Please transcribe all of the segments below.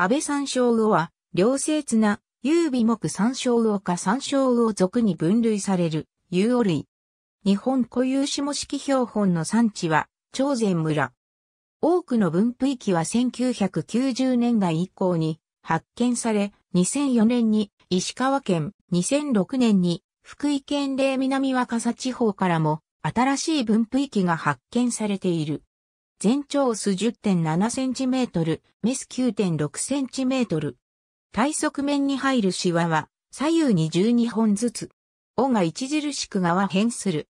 安倍山椒魚は、良性綱、優美木山椒魚か山椒魚属に分類される、有魚類。日本固有下式標本の産地は、朝鮮村。多くの分布域は1990年代以降に発見され、2004年に石川県、2006年に福井県霊南若狭地方からも新しい分布域が発見されている。全長薄 10.7cm、メス 9.6cm。体側面に入るシワは左右に12本ずつ。尾が著しく側変する。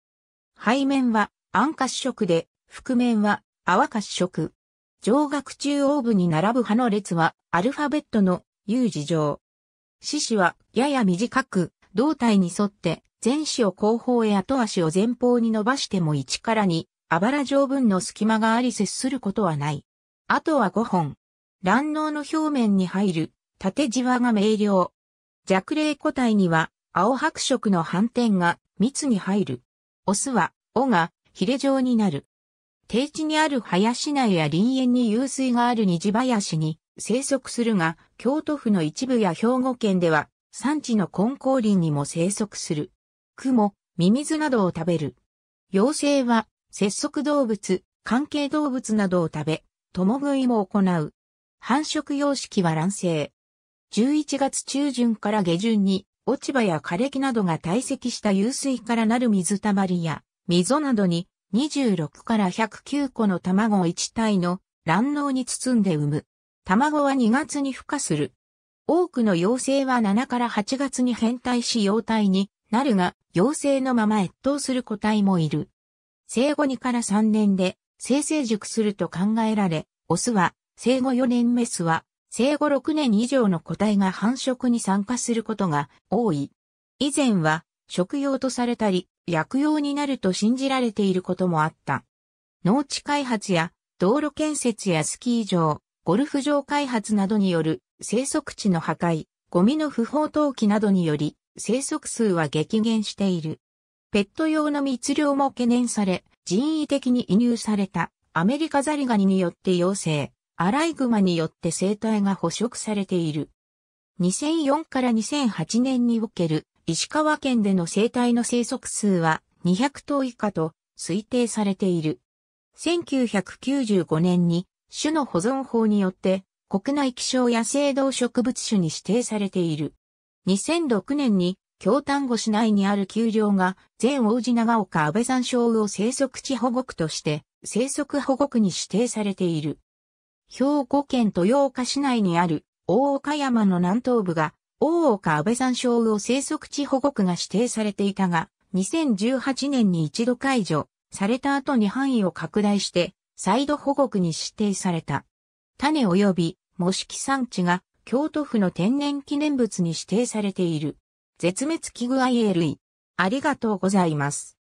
背面は暗褐色で、覆面は泡褐色。上顎中央部に並ぶ歯の列はアルファベットの U 字状。四肢はやや短く、胴体に沿って前肢を後方へ後足を前方に伸ばしても1から2あばら条文の隙間があり接することはない。あとは5本。卵脳の表面に入る縦じわが明瞭。弱霊個体には青白色の斑点が密に入る。オスは、尾がヒレ状になる。低地にある林内や林園に湧水がある虹林に生息するが、京都府の一部や兵庫県では、産地の根高林にも生息する。クモ、ミミズなどを食べる。妖精は節足動物、関係動物などを食べ、共食いも行う。繁殖様式は卵生。11月中旬から下旬に、落ち葉や枯れ木などが堆積した湧水からなる水たまりや、溝などに26から109個の卵を1体の卵脳に包んで産む。卵は2月に孵化する。多くの妖精は7から8月に変態し幼体になるが、妖精のまま越冬する個体もいる。生後2から3年で生成熟すると考えられ、オスは生後4年メスは生後6年以上の個体が繁殖に参加することが多い。以前は食用とされたり、薬用になると信じられていることもあった。農地開発や道路建設やスキー場、ゴルフ場開発などによる生息地の破壊、ゴミの不法投棄などにより生息数は激減している。ペット用の密漁も懸念され、人為的に移入されたアメリカザリガニによって陽性、アライグマによって生態が捕食されている。2004から2008年における石川県での生態の生息数は200頭以下と推定されている。1995年に種の保存法によって国内気象野生動植物種に指定されている。2006年に京丹後市内にある丘陵が、前王子長岡安倍山椒魚生息地保護区として、生息保護区に指定されている。兵庫県豊岡市内にある、大岡山の南東部が、大岡安倍山椒魚生息地保護区が指定されていたが、2018年に一度解除、された後に範囲を拡大して、再度保護区に指定された。種及び、模式産地が、京都府の天然記念物に指定されている。絶滅危惧 IA 類。ありがとうございます。